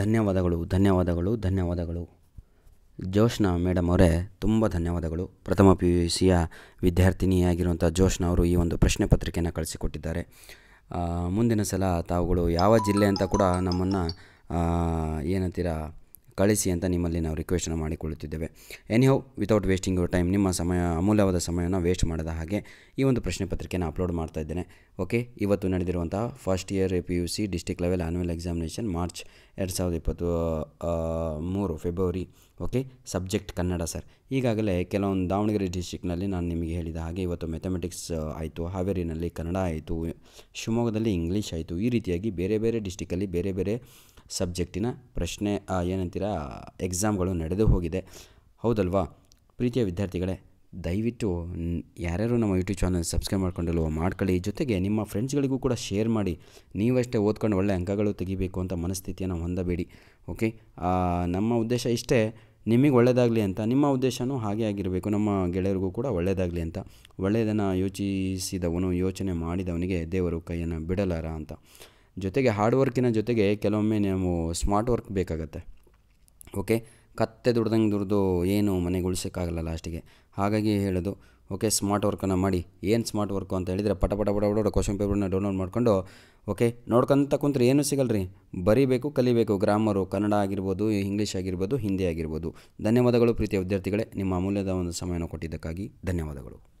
ಧನ್ಯವಾದಗಳು ಧನ್ಯವಾದಗಳು ಧನ್ಯವಾದಗಳು ಜೋಶ್ನ ಮೇಡಮ್ ಅವರೇ ತುಂಬ ಧನ್ಯವಾದಗಳು ಪ್ರಥಮ ಪಿ ಯು ಸಿಯ ವಿದ್ಯಾರ್ಥಿನಿಯಾಗಿರುವಂಥ ಜೋಶ್ನ ಅವರು ಈ ಒಂದು ಪ್ರಶ್ನೆ ಪತ್ರಿಕೆಯನ್ನು ಕಳಿಸಿಕೊಟ್ಟಿದ್ದಾರೆ ಮುಂದಿನ ಸಲ ತಾವುಗಳು ಯಾವ ಜಿಲ್ಲೆ ಅಂತ ಕೂಡ ನಮ್ಮನ್ನು ಏನಂತೀರ ಕಳಿಸಿ ಅಂತ ನಿಮ್ಮಲ್ಲಿ ನಾವು ರಿಕ್ವೆಸ್ಟನ್ನು ಮಾಡಿಕೊಳ್ಳುತ್ತಿದ್ದೇವೆ anyhow without wasting your time ನಿಮ್ಮ ಸಮಯ ಅಮೂಲ್ಯವಾದ ಸಮಯವನ್ನು ವೇಸ್ಟ್ ಮಾಡದ ಹಾಗೆ ಈ ಒಂದು ಪ್ರಶ್ನೆ ಪತ್ರಿಕೆಯನ್ನು ಅಪ್ಲೋಡ್ ಮಾಡ್ತಾ ಇದ್ದೇನೆ ಓಕೆ ಇವತ್ತು ನಡೆದಿರುವಂತಹ first year P U C district level annual examination March ಎರಡು ಸಾವಿರದ ಇಪ್ಪತ್ತು ಮೂರು February okay subject Kannada sir ಈಗಾಗಲೇ ಕೆಲವೊಂದು ದಾವಣಗೆರೆ ಡಿಸ್ಟಿಕ್ನಲ್ಲಿ ನಾನು ನಿಮಗೆ ಹೇಳಿದ ಹಾಗೆ ಇವತ್ತು ಮೆಥಮೆಟಿಕ್ಸ್ ಆಯಿತು ಹಾವೇರಿನಲ್ಲಿ ಕನ್ನಡ ಆಯಿತು ಶಿವಮೊಗ್ಗದಲ್ಲಿ ಇಂಗ್ಲೀಷ್ ಆಯಿತು ಈ ರೀತಿಯಾಗಿ ಬೇರೆ ಬೇರೆ ಡಿಸ್ಟಿಕ್ಕಲ್ಲಿ ಬೇರೆ ಬೇರೆ ಸಬ್ಜೆಕ್ಟಿನ ಪ್ರಶ್ನೆ ಏನಂತೀರ ಎಕ್ಸಾಮ್ಗಳು ನಡೆದು ಹೋಗಿದೆ ಹೌದಲ್ವಾ ಪ್ರೀತಿಯ ವಿದ್ಯಾರ್ಥಿಗಳೇ ದಯವಿಟ್ಟು ಯಾರ್ಯಾರು ನಮ್ಮ ಯೂಟ್ಯೂಬ್ ಚಾನಲ್ ಸಬ್ಸ್ಕ್ರೈಬ್ ಮಾಡ್ಕೊಂಡಿಲ್ವೋ ಮಾಡ್ಕೊಳ್ಳಿ ಜೊತೆಗೆ ನಿಮ್ಮ ಫ್ರೆಂಡ್ಸ್ಗಳಿಗೂ ಕೂಡ ಶೇರ್ ಮಾಡಿ ನೀವಷ್ಟೇ ಓದ್ಕೊಂಡು ಒಳ್ಳೆ ಅಂಕಗಳು ತೆಗಿಬೇಕು ಅಂತ ಮನಸ್ಥಿತಿಯನ್ನು ಹೊಂದಬೇಡಿ ಓಕೆ ನಮ್ಮ ಉದ್ದೇಶ ಇಷ್ಟೇ ನಿಮಗೆ ಒಳ್ಳೆಯದಾಗಲಿ ಅಂತ ನಿಮ್ಮ ಉದ್ದೇಶವೂ ಹಾಗೆ ಆಗಿರಬೇಕು ನಮ್ಮ ಗೆಳೆಯರಿಗೂ ಕೂಡ ಒಳ್ಳೆಯದಾಗಲಿ ಅಂತ ಒಳ್ಳೆಯದನ್ನು ಯೋಚಿಸಿದವನು ಯೋಚನೆ ಮಾಡಿದವನಿಗೆ ದೇವರು ಕೈಯನ್ನು ಬಿಡಲಾರ ಅಂತ ಜೊತೆಗೆ ಹಾರ್ಡ್ ವರ್ಕಿನ ಜೊತೆಗೆ ಕೆಲವೊಮ್ಮೆ ನಾವು ಸ್ಮಾರ್ಟ್ ವರ್ಕ್ ಬೇಕಾಗತ್ತೆ ಓಕೆ ಕತ್ತೆ ದುಡ್ದಂಗೆ ದುಡ್ದು ಏನು ಮನೆಗೆ ಉಳಿಸೋಕ್ಕಾಗಲ್ಲ ಲಾಸ್ಟಿಗೆ ಹಾಗಾಗಿ ಹೇಳೋದು ಓಕೆ ಸ್ಮಾರ್ಟ್ ವರ್ಕನ್ನು ಮಾಡಿ ಏನು ಸ್ಮಾರ್ಟ್ ವರ್ಕು ಅಂತ ಹೇಳಿದರೆ ಪಟ ಪಟ ಪಟ ಬಡ ಕ್ವಶನ್ ಪೇಪರ್ನ ಡೌನ್ಲೋಡ್ ಮಾಡಿಕೊಂಡು ಓಕೆ ನೋಡ್ಕೊಂತ ಕುಂತ್ರೆ ಏನೂ ಸಿಗಲ್ರಿ ಬರೀಬೇಕು ಕಲಿಬೇಕು ಗ್ರಾಮರು ಕನ್ನಡ ಆಗಿರ್ಬೋದು ಇಂಗ್ಲೀಷ್ ಆಗಿರ್ಬೋದು ಹಿಂದಿ ಆಗಿರ್ಬೋದು ಧನ್ಯವಾದಗಳು ಪ್ರೀತಿಯ ವಿದ್ಯಾರ್ಥಿಗಳೇ ನಿಮ್ಮ ಅಮೂಲ್ಯದ ಒಂದು ಸಮಯವನ್ನು ಕೊಟ್ಟಿದ್ದಕ್ಕಾಗಿ ಧನ್ಯವಾದಗಳು